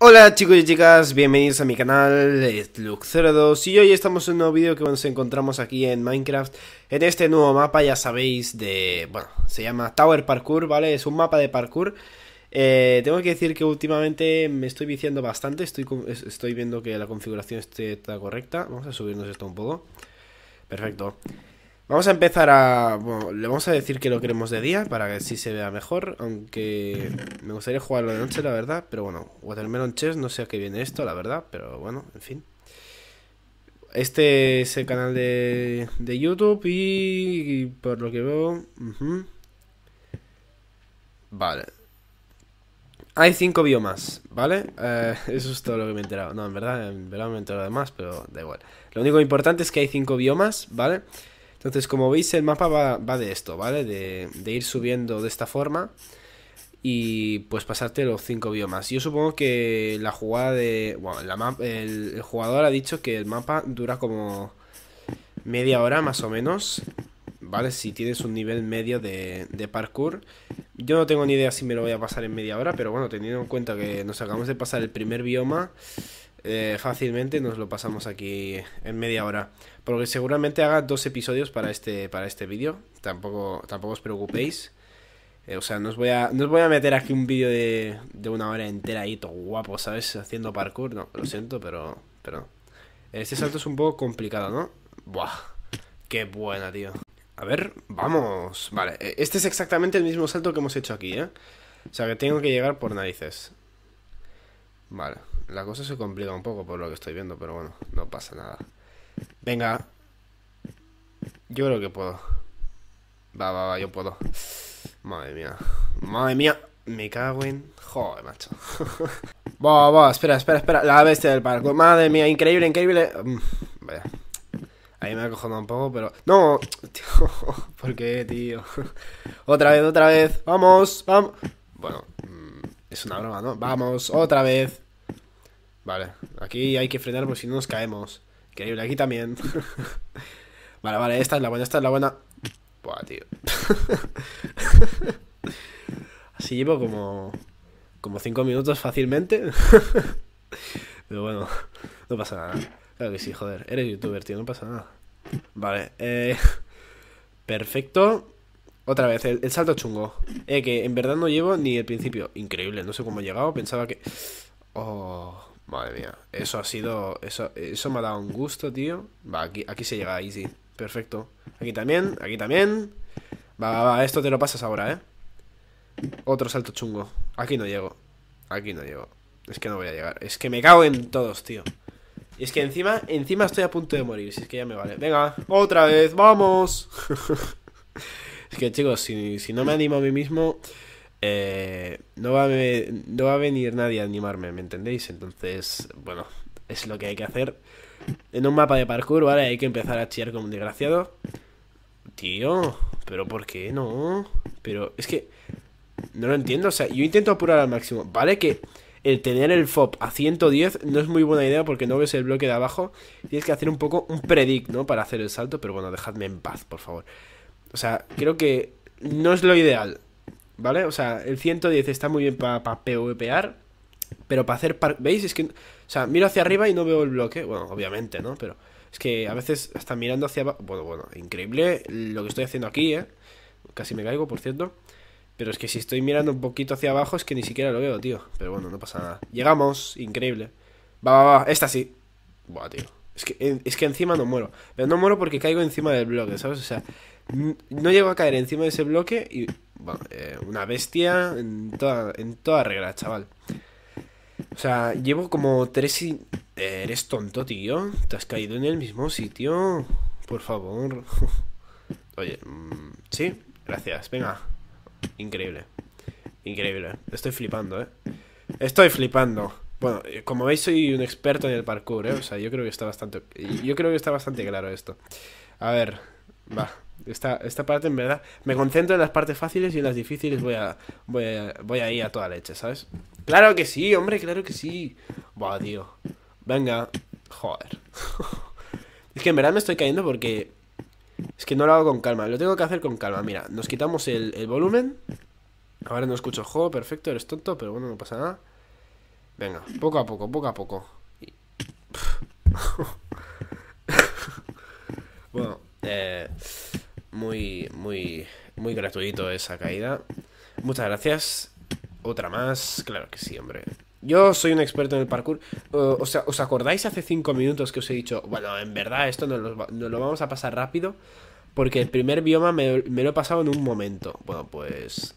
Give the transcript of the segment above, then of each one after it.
Hola chicos y chicas, bienvenidos a mi canal Luc 02 y hoy estamos en un nuevo vídeo que nos encontramos aquí en Minecraft en este nuevo mapa, ya sabéis, de... bueno, se llama Tower Parkour, ¿vale? Es un mapa de parkour eh, tengo que decir que últimamente me estoy viciando bastante, estoy, estoy viendo que la configuración esté está correcta vamos a subirnos esto un poco perfecto Vamos a empezar a... Bueno, le vamos a decir que lo queremos de día para que sí se vea mejor, aunque me gustaría jugarlo de noche, la verdad, pero bueno, Watermelon Chess, no sé a qué viene esto, la verdad, pero bueno, en fin. Este es el canal de, YouTube y, por lo que veo... Vale. Hay cinco biomas, ¿vale? Eh, eso es todo lo que me he enterado. No, en verdad, en verdad me he enterado de más, pero da igual. Lo único importante es que hay cinco biomas, ¿vale? vale entonces, como veis, el mapa va, de esto, ¿vale? De, ir subiendo de esta forma y pues pasarte los cinco biomas. Yo supongo que la jugada de... Bueno, el, jugador ha dicho que el mapa dura como media hora más o menos. ¿vale? Si tienes un nivel medio de, parkour. Yo no tengo ni idea si me lo voy a pasar en media hora, pero bueno, teniendo en cuenta que nos acabamos de pasar el primer bioma, eh, fácilmente nos lo pasamos aquí en media hora. Porque seguramente haga dos episodios para este, para este vídeo. Tampoco, tampoco os preocupéis. Eh, o sea, no os, voy a, voy a meter aquí un vídeo de, de, una hora entera ahí, todo guapo, ¿sabes? Haciendo parkour. No, lo siento, pero, pero Este salto es un poco complicado, ¿no? Buah, qué buena, tío. A ver, vamos. Vale, eh, este es exactamente el mismo salto que hemos hecho aquí, ¿eh? O sea, que tengo que llegar por narices. Vale la cosa se complica un poco por lo que estoy viendo, pero bueno, no pasa nada. Venga. Yo creo que puedo. Va, va, va, yo puedo. Madre mía. Madre mía. Me cago en... Joder, macho. va, va, espera, espera, espera. La bestia del parkour. Madre mía, increíble, increíble. Mm, vaya. Ahí me ha cojonado un poco, pero... ¡No! ¿por qué, tío? otra vez, otra vez. ¡Vamos! ¡Vamos! Bueno, mm, es una broma, ¿no? ¡Vamos! ¡Otra vez! Vale, aquí hay que frenar porque si no nos caemos. Increíble, aquí también. vale, vale, esta es la buena, esta es la buena. Buah, tío. Así llevo como. como cinco minutos fácilmente. Pero bueno, no pasa nada. Claro que sí, joder. Eres youtuber, tío, no pasa nada. Vale, eh. Perfecto. Otra vez, el, el salto chungo. Eh, que en verdad no llevo ni el principio. Increíble, no sé cómo he llegado. Pensaba que. Oh. Madre mía, eso ha sido. Eso, eso me ha dado un gusto, tío. Va, aquí, aquí se llega easy. Perfecto. Aquí también, aquí también. Va, va, va, esto te lo pasas ahora, ¿eh? Otro salto chungo. Aquí no llego. Aquí no llego. Es que no voy a llegar. Es que me cago en todos, tío. Y es que encima, encima estoy a punto de morir. Si es que ya me vale. Venga, otra vez, vamos. es que chicos, si, si no me animo a mí mismo. Eh, no, va a, no va a venir nadie a animarme, ¿me entendéis? Entonces, bueno, es lo que hay que hacer. En un mapa de parkour, ¿vale? Hay que empezar a chillar como un desgraciado. Tío, pero ¿por qué no? Pero es que no lo entiendo. O sea, yo intento apurar al máximo. Vale que el tener el FOB a 110 no es muy buena idea porque no ves el bloque de abajo. Tienes que hacer un poco un predict, ¿no? Para hacer el salto. Pero bueno, dejadme en paz, por favor. O sea, creo que no es lo ideal. ¿vale? O sea, el 110 está muy bien para PvPar, pero para hacer... ¿Veis? Es que... O sea, miro hacia arriba y no veo el bloque. Bueno, obviamente, ¿no? Pero es que a veces hasta mirando hacia abajo... Bueno, bueno, increíble lo que estoy haciendo aquí, ¿eh? Casi me caigo, por cierto. Pero es que si estoy mirando un poquito hacia abajo es que ni siquiera lo veo, tío. Pero bueno, no pasa nada. Llegamos, increíble. Va, va, va, esta sí. Buah, tío. Es que, es que encima no muero. Pero no muero porque caigo encima del bloque, ¿sabes? O sea, no llego a caer encima de ese bloque y eh, una bestia en toda, regla, chaval. O sea, llevo como tres... Y... Eh, eres tonto, tío. Te has caído en el mismo sitio. Por favor. Oye, mm, sí, gracias. Venga. Increíble. Increíble. Estoy flipando, ¿eh? Estoy flipando. Bueno, eh, como veis soy un experto en el parkour, ¿eh? O sea, yo creo que está bastante... Yo creo que está bastante claro esto. A ver, Va. Esta, esta parte, en verdad, me concentro en las partes fáciles y en las difíciles voy a, voy voy ir a toda leche, ¿sabes? Claro que sí, hombre, claro que sí. Buah, tío. Venga. Joder. es que en verdad me estoy cayendo porque... Es que no lo hago con calma, lo tengo que hacer con calma. Mira, nos quitamos el, volumen. Ahora no escucho ¡Jo, juego, perfecto, eres tonto, pero bueno, no pasa nada. Venga, poco a poco, poco a poco. Eh, muy, muy, muy gratuito esa caída. Muchas gracias. Otra más. Claro que sí, hombre. Yo soy un experto en el parkour. Eh, ¿os acordáis hace 5 minutos que os he dicho, bueno, en verdad esto nos lo, vamos a pasar rápido? Porque el primer bioma me, lo he pasado en un momento. Bueno, pues...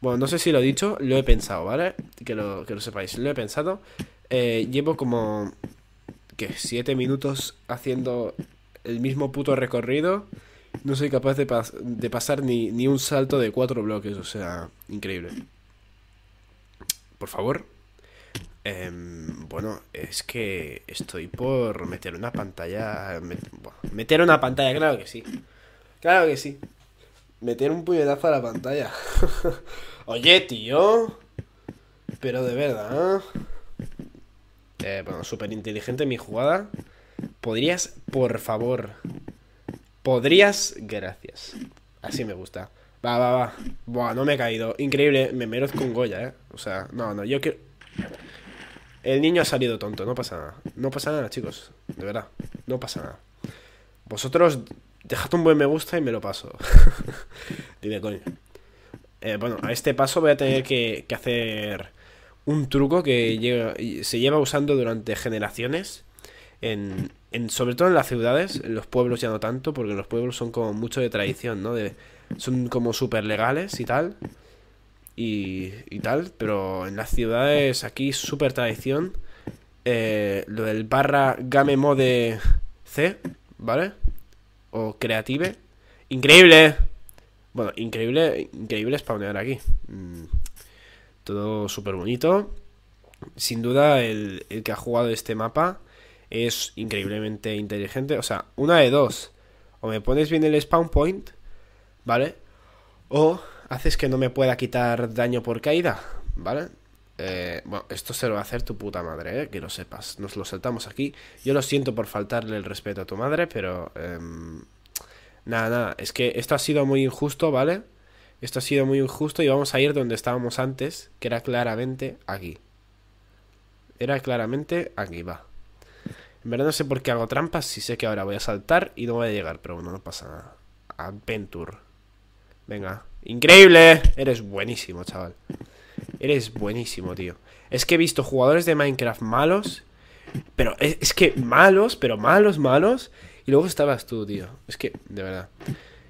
Bueno, no sé si lo he dicho, lo he pensado, ¿vale? Que lo, que sepáis, lo he pensado. Eh, llevo como... que 7 minutos haciendo el mismo puto recorrido, no soy capaz de, pasar ni, ni, un salto de cuatro bloques, o sea, increíble. Por favor. Em, bueno, es que estoy por meter una pantalla... meter una pantalla, claro que sí. Claro que sí. Meter un puñetazo a la pantalla. Oye, tío. Pero de verdad. Eh, bueno, súper inteligente mi jugada. ¿Podrías, por favor? ¿Podrías? Gracias. Así me gusta. Va, va, va. Buah, no me he caído. Increíble, me merezco un Goya, ¿eh? O sea, no, no, yo quiero... El niño ha salido tonto, no pasa nada. No pasa nada, chicos. De verdad, no pasa nada. Vosotros, dejad un buen me gusta y me lo paso. Dime, coño. Eh, bueno, a este paso voy a tener que, hacer un truco que se lleva usando durante generaciones en, en, sobre todo en las ciudades, en los pueblos ya no tanto, porque los pueblos son como mucho de tradición, ¿no? De, son como super legales y tal. Y, y, tal, pero en las ciudades aquí súper tradición. Eh, lo del barra game mode C, ¿vale? O creative. Increíble. Bueno, increíble, increíble spawnear aquí. Mm, todo súper bonito. Sin duda, el, el que ha jugado este mapa es increíblemente inteligente. O sea, una de dos. O me pones bien el spawn point, ¿vale? O haces que no me pueda quitar daño por caída, ¿vale? Eh, bueno, esto se lo va a hacer tu puta madre, ¿eh? que lo sepas. Nos lo saltamos aquí. Yo lo siento por faltarle el respeto a tu madre, pero... Em, nada, nada. Es que esto ha sido muy injusto, ¿vale? Esto ha sido muy injusto y vamos a ir donde estábamos antes, que era claramente aquí. Era claramente aquí, va. En verdad no sé por qué hago trampas, si sé que ahora voy a saltar y no voy a llegar, pero bueno, no pasa nada. Adventure. Venga. ¡Increíble! Eres buenísimo, chaval. Eres buenísimo, tío. Es que he visto jugadores de Minecraft malos, pero es, que malos, pero malos, malos. Y luego estabas tú, tío. Es que, de verdad.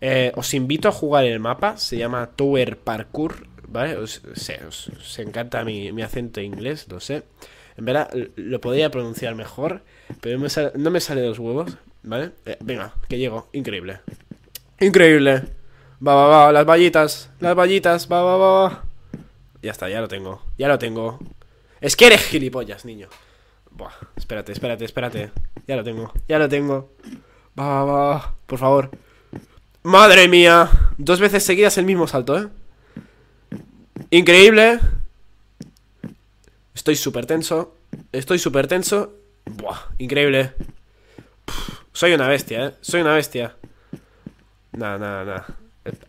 Eh, os invito a jugar el mapa, se llama Tower Parkour, ¿vale? Os, se, os, encanta mi, acento inglés, no sé. En verdad, lo podría pronunciar mejor. Pero no me sale los huevos, ¿vale? Eh, venga, que llego. Increíble. Increíble. Va, va, va, las vallitas. Las vallitas, va, va, va. va. Ya está, ya lo tengo. Ya lo tengo. Es que eres gilipollas, niño. Buah, espérate, espérate, espérate. Ya lo tengo, ya lo tengo. Va, va, va. Por favor. Madre mía. Dos veces seguidas el mismo salto, ¿eh? Increíble. Estoy súper tenso. Estoy súper tenso. Buah, increíble. Eh. soy una bestia, ¿eh? Soy una bestia. Nah, nah, nah.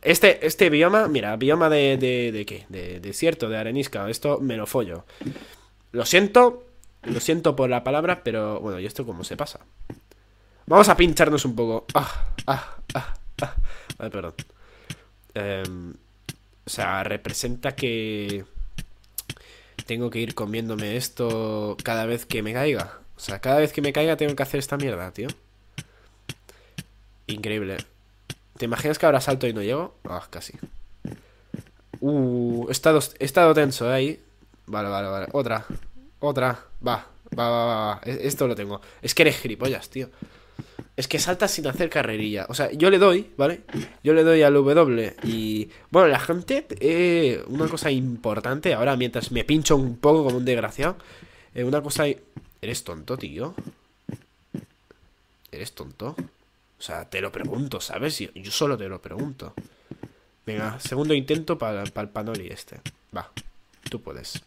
Este, este bioma, mira, bioma de, de, qué? De, desierto, de arenisca. Esto me lo follo. Lo siento, lo siento por la palabra, pero bueno, ¿y esto cómo se pasa? Vamos a pincharnos un poco. Ah, ah, ah, ah. perdón. Em, o sea, representa que tengo que ir comiéndome esto cada vez que me caiga. O sea, cada vez que me caiga tengo que hacer esta mierda, tío. Increíble. ¿Te imaginas que ahora salto y no llego? Ah, casi. Uh, he estado, tenso eh, ahí. Vale, vale, vale. Otra. Otra. Va. Va, va, va, e-, Esto lo tengo. Es que eres gilipollas, tío. Es que saltas sin hacer carrerilla. O sea, yo le doy, ¿vale? Yo le doy al W. Y. Bueno, la gente. Eh, una cosa importante ahora, mientras me pincho un poco como un desgraciado. Eh, una cosa ¿Eres tonto, tío? ¿Eres tonto? O sea, te lo pregunto, ¿sabes? Yo, solo te lo pregunto. Venga, segundo intento para, el panoli este. Va, tú puedes.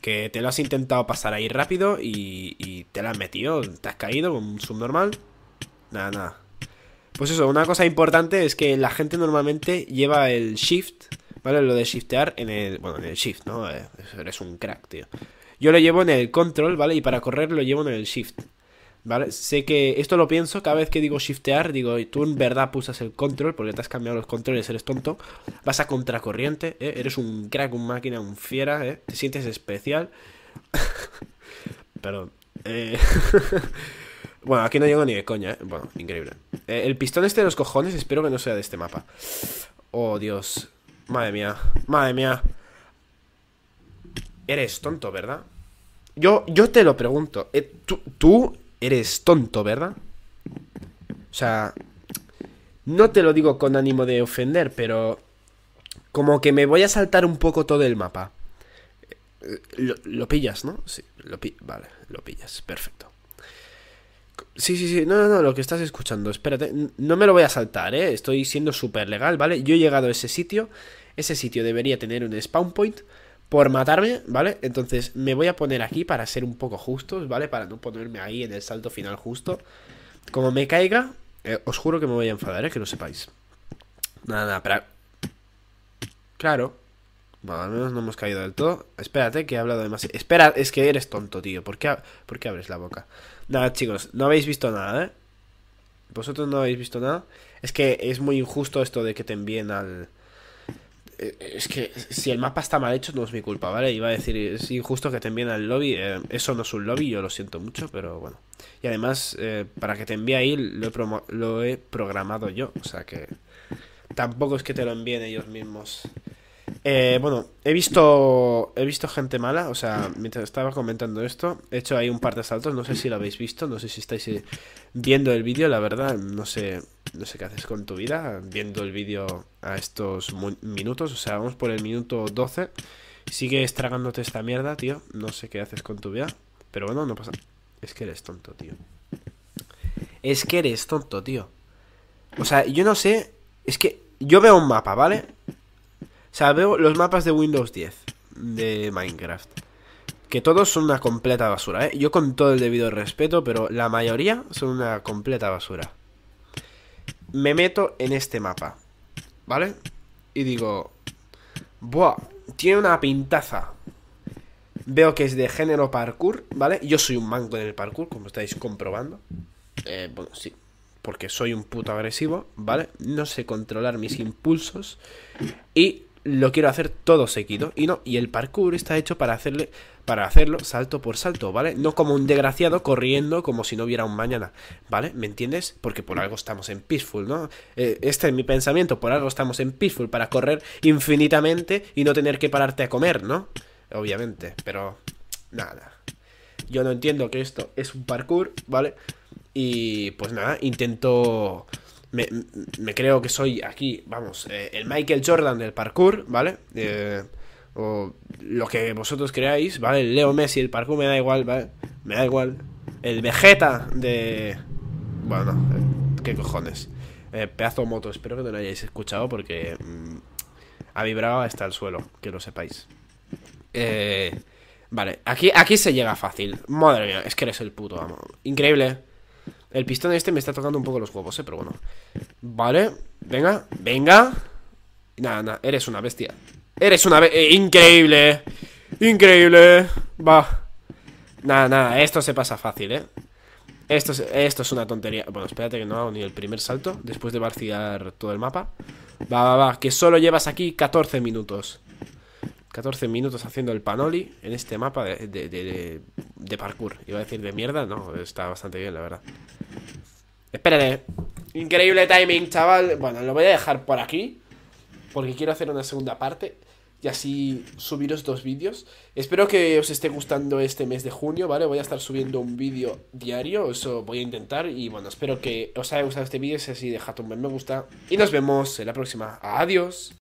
Que te lo has intentado pasar ahí rápido y, y te la has metido. Te has caído con un subnormal. Nada, nada. Pues eso, una cosa importante es que la gente normalmente lleva el shift, ¿vale? Lo de shiftear en el. Bueno, en el shift, ¿no? Eh, eres un crack, tío. Yo lo llevo en el control, ¿vale? Y para correr lo llevo en el shift. ¿Vale? Sé que esto lo pienso cada vez que digo shiftear, digo, tú en verdad pusas el control porque te has cambiado los controles, eres tonto, vas a contracorriente, ¿eh? eres un crack, un máquina, un fiera, ¿eh? te sientes especial. Perdón. Eh. bueno, aquí no llego ni de coña, ¿eh? Bueno, increíble. Eh, el pistón este de los cojones espero que no sea de este mapa. Oh, Dios. Madre mía. Madre mía. Eres tonto, ¿verdad? Yo, yo te lo pregunto. Eh, tú, eres tonto, ¿verdad? O sea, no te lo digo con ánimo de ofender, pero como que me voy a saltar un poco todo el mapa. Eh, lo, pillas, ¿no? Sí, lo pi vale, lo pillas, perfecto. Sí, sí, sí, no, no, no, lo que estás escuchando, espérate, no me lo voy a saltar, ¿eh? Estoy siendo súper legal, ¿vale? Yo he llegado a ese sitio, ese sitio debería tener un spawn point, por matarme, ¿vale? Entonces me voy a poner aquí para ser un poco justos, ¿vale? Para no ponerme ahí en el salto final justo. Como me caiga, eh, os juro que me voy a enfadar, ¿eh? Que lo sepáis. Nada, nada, pero... Claro. Bueno, al menos no hemos caído del todo. Espérate, que he hablado demasiado. Espera, es que eres tonto, tío. ¿Por ¿Por qué abres la boca? Nada, chicos, no habéis visto nada, ¿eh? Vosotros no habéis visto nada. Es que es muy injusto esto de que te envíen al... Eh, es que si el mapa está mal hecho no es mi culpa, ¿vale? Iba a decir, es injusto que te envíen al lobby, eh, eso no es un lobby, yo lo siento mucho, pero bueno. Y además, eh, para que te envíe ahí lo he, lo he programado yo, o sea que tampoco es que te lo envíen ellos mismos. Eh, bueno, he visto, he visto gente mala, o sea, mientras estaba comentando esto, he hecho ahí un par de saltos, no sé si lo habéis visto, no sé si estáis eh, viendo el vídeo, la verdad, no sé, no sé qué haces con tu vida, viendo el vídeo a estos minutos, o sea, vamos por el minuto 12, sigue estragándote esta mierda, tío, no sé qué haces con tu vida, pero bueno, no pasa, es que eres tonto, tío. Es que eres tonto, tío. O sea, yo no sé, es que yo veo un mapa, ¿vale? sea, veo los mapas de Windows 10 de Minecraft. Que todos son una completa basura, ¿eh? Yo con todo el debido respeto, pero la mayoría son una completa basura. Me meto en este mapa, ¿vale? Y digo, ¡buah! Tiene una pintaza. Veo que es de género parkour, ¿vale? Yo soy un manco en el parkour, como estáis comprobando. Eh, bueno, sí, porque soy un puto agresivo, ¿vale? No sé controlar mis impulsos. Y lo quiero hacer todo seguido. Y no, y el parkour está hecho para hacerle, para hacerlo salto por salto, ¿vale? No como un desgraciado corriendo como si no hubiera un mañana, ¿vale? ¿Me entiendes? Porque por algo estamos en Peaceful, ¿no? Eh, este es mi pensamiento, por algo estamos en Peaceful, para correr infinitamente y no tener que pararte a comer, ¿no? Obviamente, pero nada. Yo no entiendo que esto es un parkour, ¿vale? Y pues nada, intento me, creo que soy aquí, vamos, eh, el Michael Jordan del parkour, ¿vale? Eh, o lo que vosotros creáis, ¿vale? El Leo Messi, el parkour me da igual, ¿vale? Me da igual. El Vegeta de... Bueno, eh, qué cojones. pedazo moto, espero que no lo hayáis escuchado porque mm, ha vibrado hasta el suelo, que lo sepáis. vale, aquí, aquí se llega fácil. Madre mía, es que eres el puto amo. Increíble. El pistón este me está tocando un poco los huevos, eh, pero bueno. Vale, venga, venga. Nada, nada, eres una bestia. Eres una bestia. Eh, increíble. Increíble. Va. Nada, nada, esto se pasa fácil, eh. Esto es, esto es una tontería. Bueno, espérate que no hago ni el primer salto. Después de vaciar todo el mapa. Va, va, va. Que solo llevas aquí 14 minutos. 14 minutos haciendo el panoli en este mapa de, de, parkour. Iba a decir de mierda, no, está bastante bien, la verdad. Espérate. Increíble timing, chaval. Bueno, lo voy a dejar por aquí. Porque quiero hacer una segunda parte. Y así subiros dos vídeos. Espero que os esté gustando este mes de junio, ¿vale? Voy a estar subiendo un vídeo diario. Eso voy a intentar. Y bueno, espero que os haya gustado este vídeo. Si es así, dejad un buen me gusta. Y nos vemos en la próxima. Adiós.